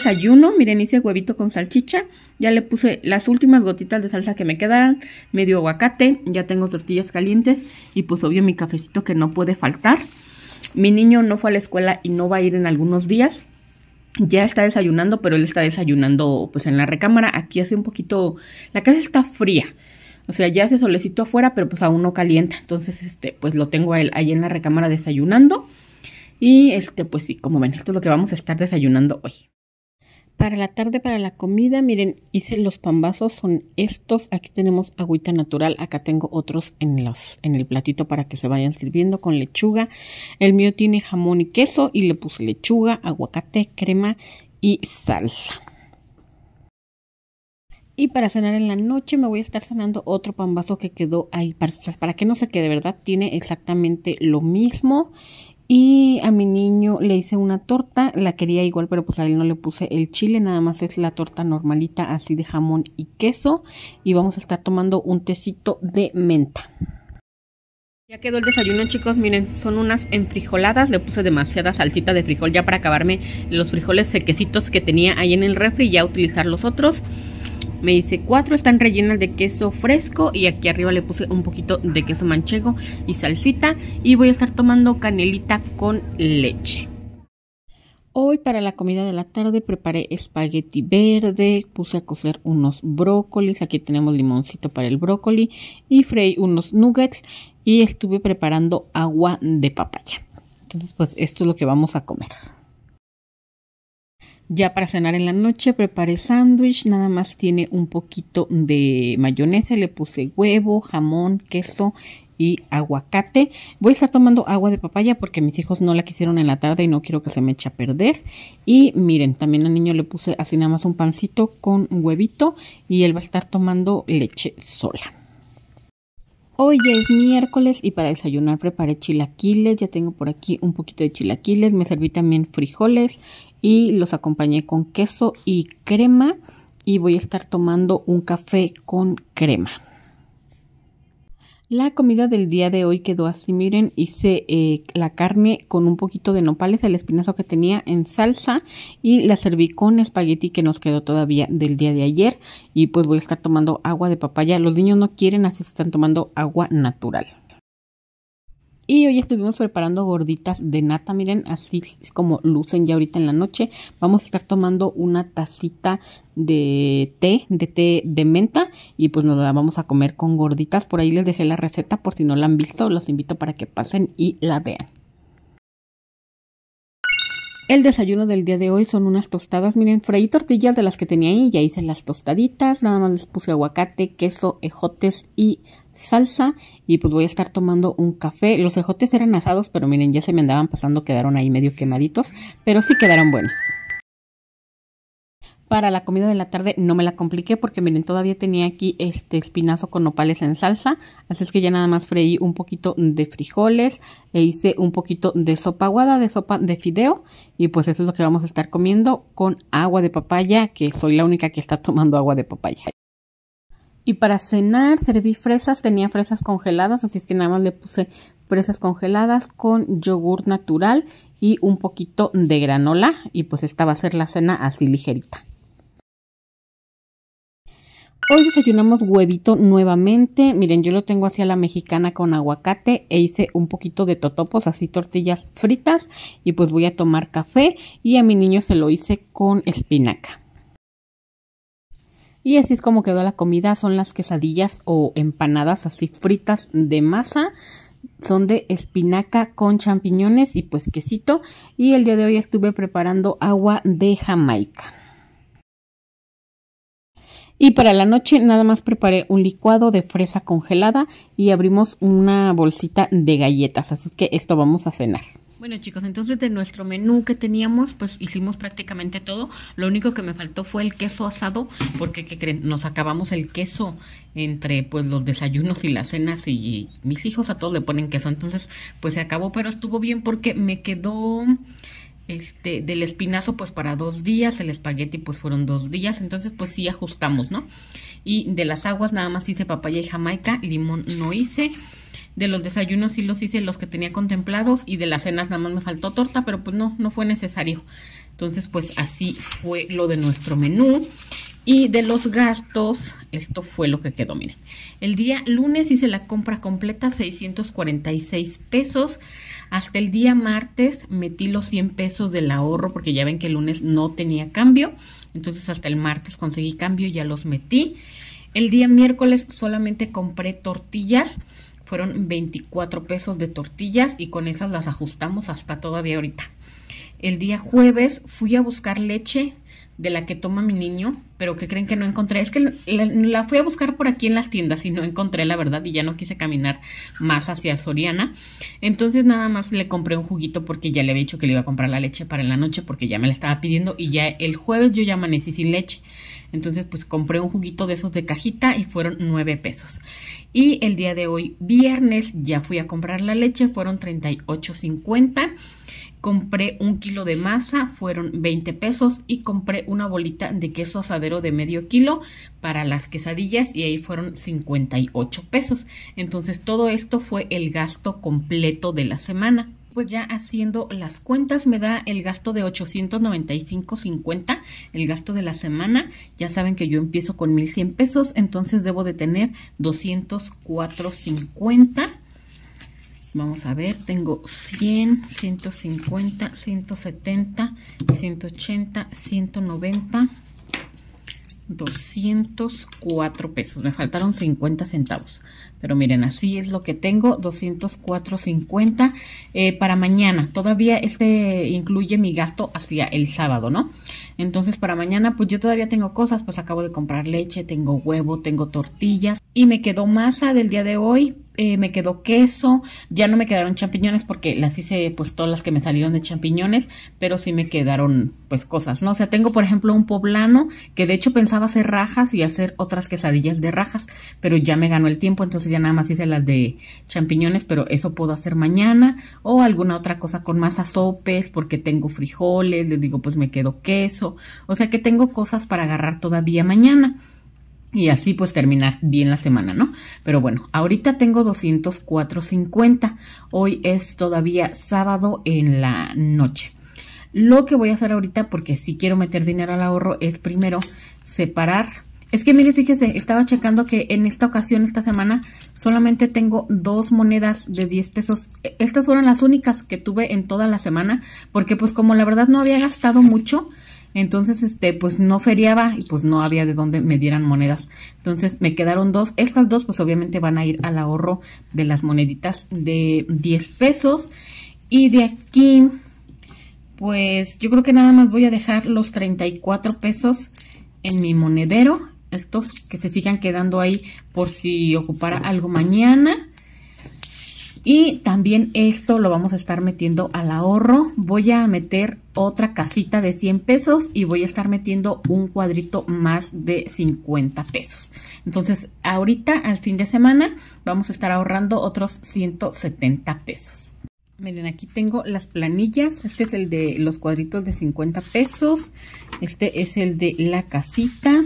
desayuno, miren, hice huevito con salchicha, ya le puse las últimas gotitas de salsa que me quedaran, medio aguacate, ya tengo tortillas calientes y pues obvio mi cafecito que no puede faltar. Mi niño no fue a la escuela y no va a ir en algunos días. Ya está desayunando, pero él está desayunando pues en la recámara. Aquí hace un poquito, la casa está fría. O sea, ya hace solecito afuera, pero pues aún no calienta. Entonces, este, pues lo tengo él ahí en la recámara desayunando. Y este, pues sí, como ven, esto es lo que vamos a estar desayunando hoy. Para la tarde, para la comida, miren, hice los pambazos, son estos. Aquí tenemos agüita natural, acá tengo otros en, los, en el platito para que se vayan sirviendo con lechuga. El mío tiene jamón y queso y le puse lechuga, aguacate, crema y salsa. Y para cenar en la noche me voy a estar cenando otro pambazo que quedó ahí para, para que no se quede, ¿verdad? Tiene exactamente lo mismo y a mi niño le hice una torta, la quería igual, pero pues a él no le puse el chile, nada más es la torta normalita así de jamón y queso. Y vamos a estar tomando un tecito de menta. Ya quedó el desayuno chicos, miren, son unas enfrijoladas, le puse demasiada salsita de frijol ya para acabarme los frijoles sequecitos que tenía ahí en el refri y ya utilizar los otros. Me hice cuatro están rellenas de queso fresco y aquí arriba le puse un poquito de queso manchego y salsita y voy a estar tomando canelita con leche. Hoy para la comida de la tarde preparé espagueti verde, puse a cocer unos brócolis, aquí tenemos limoncito para el brócoli y freí unos nuggets y estuve preparando agua de papaya. Entonces pues esto es lo que vamos a comer. Ya para cenar en la noche preparé sándwich, nada más tiene un poquito de mayonesa, le puse huevo, jamón, queso y aguacate. Voy a estar tomando agua de papaya porque mis hijos no la quisieron en la tarde y no quiero que se me eche a perder. Y miren, también al niño le puse así nada más un pancito con huevito y él va a estar tomando leche sola. Hoy es miércoles y para desayunar preparé chilaquiles, ya tengo por aquí un poquito de chilaquiles, me serví también frijoles y los acompañé con queso y crema y voy a estar tomando un café con crema. La comida del día de hoy quedó así, miren, hice eh, la carne con un poquito de nopales, el espinazo que tenía en salsa y la serví con espagueti que nos quedó todavía del día de ayer y pues voy a estar tomando agua de papaya. Los niños no quieren, así están tomando agua natural. Y hoy estuvimos preparando gorditas de nata, miren, así como lucen ya ahorita en la noche. Vamos a estar tomando una tacita de té, de té de menta y pues nos la vamos a comer con gorditas. Por ahí les dejé la receta por si no la han visto, los invito para que pasen y la vean. El desayuno del día de hoy son unas tostadas. Miren, freí tortillas de las que tenía ahí. Ya hice las tostaditas. Nada más les puse aguacate, queso, ejotes y salsa. Y pues voy a estar tomando un café. Los ejotes eran asados, pero miren, ya se me andaban pasando. Quedaron ahí medio quemaditos. Pero sí quedaron buenos para la comida de la tarde no me la compliqué porque miren, todavía tenía aquí este espinazo con nopales en salsa, así es que ya nada más freí un poquito de frijoles e hice un poquito de sopa aguada, de sopa de fideo y pues eso es lo que vamos a estar comiendo con agua de papaya, que soy la única que está tomando agua de papaya. Y para cenar serví fresas, tenía fresas congeladas, así es que nada más le puse fresas congeladas con yogur natural y un poquito de granola y pues esta va a ser la cena así ligerita. Hoy desayunamos huevito nuevamente. Miren, yo lo tengo así a la mexicana con aguacate e hice un poquito de totopos, así tortillas fritas. Y pues voy a tomar café y a mi niño se lo hice con espinaca. Y así es como quedó la comida. Son las quesadillas o empanadas así fritas de masa son de espinaca con champiñones y pues quesito y el día de hoy estuve preparando agua de jamaica. Y para la noche nada más preparé un licuado de fresa congelada y abrimos una bolsita de galletas. Así es que esto vamos a cenar. Bueno chicos, entonces de nuestro menú que teníamos, pues hicimos prácticamente todo. Lo único que me faltó fue el queso asado, porque ¿qué creen? Nos acabamos el queso entre pues los desayunos y las cenas y mis hijos a todos le ponen queso. Entonces pues se acabó, pero estuvo bien porque me quedó este, del espinazo pues para dos días, el espagueti pues fueron dos días, entonces pues sí ajustamos, ¿no? Y de las aguas nada más hice papaya y jamaica, limón no hice, de los desayunos sí los hice los que tenía contemplados y de las cenas nada más me faltó torta, pero pues no, no fue necesario. Entonces pues así fue lo de nuestro menú. Y de los gastos, esto fue lo que quedó, miren. El día lunes hice la compra completa, 646 pesos. Hasta el día martes metí los 100 pesos del ahorro, porque ya ven que el lunes no tenía cambio. Entonces hasta el martes conseguí cambio y ya los metí. El día miércoles solamente compré tortillas. Fueron 24 pesos de tortillas y con esas las ajustamos hasta todavía ahorita. El día jueves fui a buscar leche, de la que toma mi niño, pero que creen que no encontré. Es que la, fui a buscar por aquí en las tiendas y no encontré la verdad y ya no quise caminar más hacia Soriana. Entonces nada más le compré un juguito porque ya le había dicho que le iba a comprar la leche para la noche porque ya me la estaba pidiendo y ya el jueves yo ya amanecí sin leche. Entonces pues compré un juguito de esos de cajita y fueron 9 pesos. Y el día de hoy, viernes, ya fui a comprar la leche, fueron 38.50. Compré un kilo de masa, fueron 20 pesos y compré una bolita de queso asadero de medio kilo para las quesadillas y ahí fueron 58 pesos. Entonces todo esto fue el gasto completo de la semana pues ya haciendo las cuentas me da el gasto de 895.50, el gasto de la semana. Ya saben que yo empiezo con 1.100 pesos, entonces debo de tener 204.50 Vamos a ver, tengo 100, 150, 170, 180, 190, 204 pesos. Me faltaron 50 centavos. Pero miren, así es lo que tengo, 204.50 eh, para mañana. Todavía este incluye mi gasto hacia el sábado, ¿no? Entonces para mañana pues yo todavía tengo cosas, pues acabo de comprar leche, tengo huevo, tengo tortillas y me quedó masa del día de hoy eh, me quedó queso, ya no me quedaron champiñones porque las hice pues todas las que me salieron de champiñones, pero sí me quedaron pues cosas, ¿no? O sea, tengo por ejemplo un poblano que de hecho pensaba hacer rajas y hacer otras quesadillas de rajas, pero ya me ganó el tiempo, entonces ya nada más hice las de champiñones, pero eso puedo hacer mañana o alguna otra cosa con masa sopes porque tengo frijoles, les digo pues me quedó queso, o sea que tengo cosas para agarrar todavía mañana y así pues terminar bien la semana, ¿no? Pero bueno, ahorita tengo 204.50. Hoy es todavía sábado en la noche. Lo que voy a hacer ahorita, porque si quiero meter dinero al ahorro, es primero separar. Es que mire, fíjese, estaba checando que en esta ocasión, esta semana, solamente tengo dos monedas de 10 pesos. E, estas fueron las únicas que tuve en toda la semana, porque pues como la verdad no había gastado mucho, entonces, este, pues no feriaba y pues no había de dónde me dieran monedas. Entonces me quedaron dos. Estas dos, pues obviamente van a ir al ahorro de las moneditas de 10 pesos. Y de aquí, pues yo creo que nada más voy a dejar los 34 pesos en mi monedero. Estos que se sigan quedando ahí por si ocupara algo mañana. Y también esto lo vamos a estar metiendo al ahorro. Voy a meter otra casita de 100 pesos y voy a estar metiendo un cuadrito más de 50 pesos. Entonces, ahorita al fin de semana vamos a estar ahorrando otros 170 pesos. Miren, aquí tengo las planillas. Este es el de los cuadritos de 50 pesos. Este es el de la casita.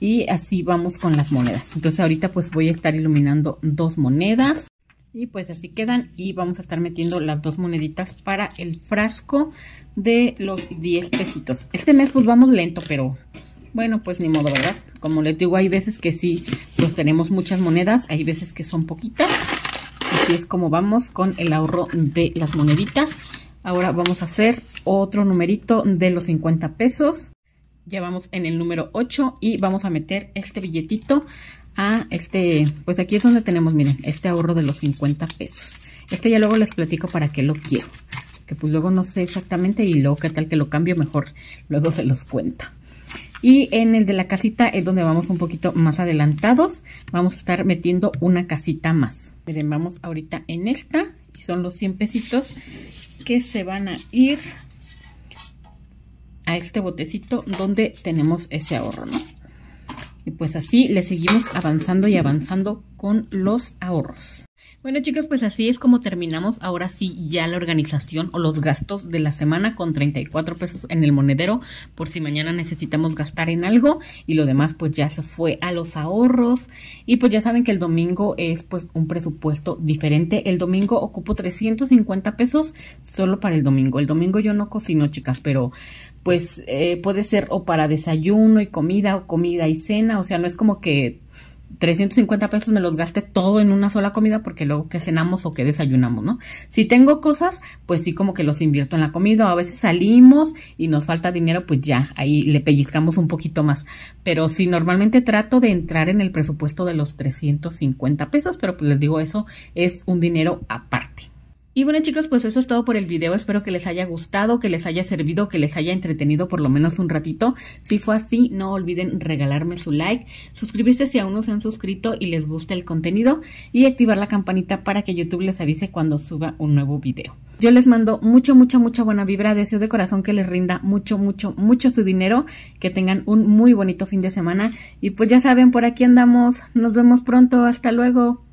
Y así vamos con las monedas. Entonces ahorita pues voy a estar iluminando dos monedas. Y pues así quedan y vamos a estar metiendo las dos moneditas para el frasco de los 10 pesitos. Este mes pues vamos lento, pero bueno, pues ni modo, ¿verdad? Como les digo, hay veces que sí, pues tenemos muchas monedas, hay veces que son poquitas. Así es como vamos con el ahorro de las moneditas. Ahora vamos a hacer otro numerito de los 50 pesos. Ya vamos en el número 8 y vamos a meter este billetito a este, pues aquí es donde tenemos, miren, este ahorro de los 50 pesos. Este ya luego les platico para qué lo quiero, que pues luego no sé exactamente y luego qué tal que lo cambio, mejor luego se los cuento. Y en el de la casita es donde vamos un poquito más adelantados. Vamos a estar metiendo una casita más. Miren, vamos ahorita en esta. Y son los 100 pesitos que se van a ir a este botecito donde tenemos ese ahorro, ¿no? Y pues así le seguimos avanzando y avanzando con los ahorros. Bueno chicas, pues así es como terminamos ahora sí ya la organización o los gastos de la semana con 34 pesos en el monedero por si mañana necesitamos gastar en algo y lo demás pues ya se fue a los ahorros y pues ya saben que el domingo es pues un presupuesto diferente. El domingo ocupo 350 pesos solo para el domingo. El domingo yo no cocino chicas, pero pues eh, puede ser o para desayuno y comida o comida y cena, o sea, no es como que 350 pesos me los gaste todo en una sola comida porque luego que cenamos o que desayunamos, ¿no? Si tengo cosas, pues sí como que los invierto en la comida, o a veces salimos y nos falta dinero, pues ya, ahí le pellizcamos un poquito más. Pero si normalmente trato de entrar en el presupuesto de los 350 pesos, pero pues les digo, eso es un dinero aparte. Y bueno chicos, pues eso es todo por el video, espero que les haya gustado, que les haya servido, que les haya entretenido por lo menos un ratito. Si fue así, no olviden regalarme su like, suscribirse si aún no se han suscrito y les gusta el contenido y activar la campanita para que YouTube les avise cuando suba un nuevo video. Yo les mando mucho, mucha, mucha buena vibra, deseo de corazón que les rinda mucho, mucho, mucho su dinero, que tengan un muy bonito fin de semana y pues ya saben, por aquí andamos, nos vemos pronto, hasta luego.